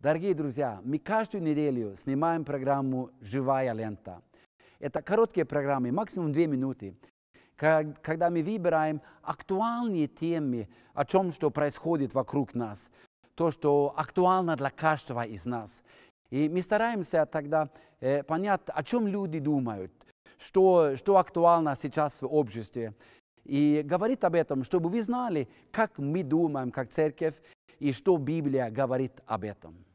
Дорогие друзья, мы каждую неделю снимаем программу «Живая лента». Это короткие программы, максимум две минуты, когда мы выбираем актуальные темы о том, что происходит вокруг нас, то, что актуально для каждого из нас. И мы стараемся тогда э, понять, о чем люди думают, что, что актуально сейчас в обществе. И говорит об этом, чтобы вы знали, как мы думаем, как церковь, и что Библия говорит об этом.